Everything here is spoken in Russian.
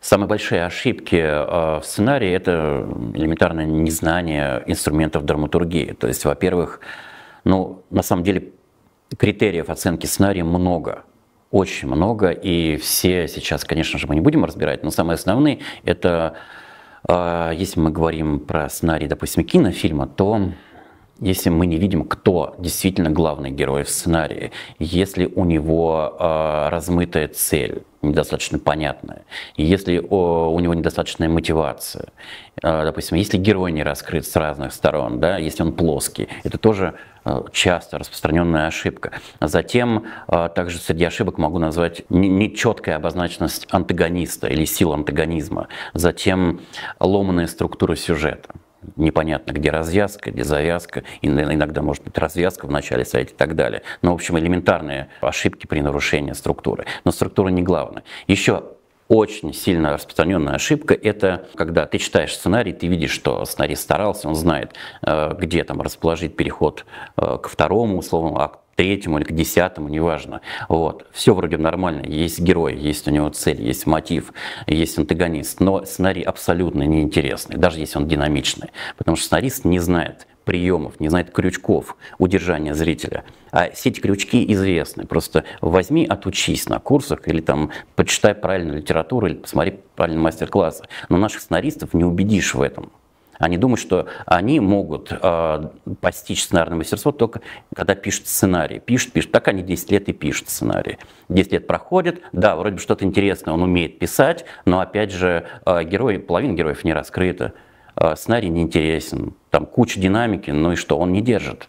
Самые большие ошибки э, в сценарии – это элементарное незнание инструментов драматургии. То есть, во-первых, ну, на самом деле критериев оценки сценария много, очень много, и все сейчас, конечно же, мы не будем разбирать, но самые основные – это, э, если мы говорим про сценарий, допустим, кинофильма, то если мы не видим, кто действительно главный герой в сценарии, если у него э, размытая цель, недостаточно понятное. если у него недостаточная мотивация, э, допустим, если герой не раскрыт с разных сторон, да, если он плоский, это тоже э, часто распространенная ошибка. Затем э, также среди ошибок могу назвать нечеткая обозначенность антагониста или сил антагонизма, затем ломаная структура сюжета непонятно, где развязка, где завязка, иногда может быть развязка в начале сайта и так далее. Но, ну, в общем, элементарные ошибки при нарушении структуры. Но структура не главное. Еще очень сильно распространенная ошибка – это когда ты читаешь сценарий, ты видишь, что сценарист старался, он знает, э, где там расположить переход э, к второму условному акту, третьему или к десятому, неважно. Вот. Все вроде нормально. Есть герой, есть у него цель, есть мотив, есть антагонист. Но сценарий абсолютно неинтересный, даже если он динамичный. Потому что сценарист не знает приемов, не знает крючков удержания зрителя. А все эти крючки известны. Просто возьми, отучись на курсах или там почитай правильную литературу или посмотри правильные мастер-классы. Но наших сценаристов не убедишь в этом. Они думают, что они могут э, постичь сценарное мастерство только когда пишут сценарий. Пишут, пишут. Так они 10 лет и пишут сценарий. 10 лет проходит, да, вроде бы что-то интересное он умеет писать, но опять же э, герой, половина героев не раскрыта. Э, сценарий неинтересен, там куча динамики, ну и что, он не держит.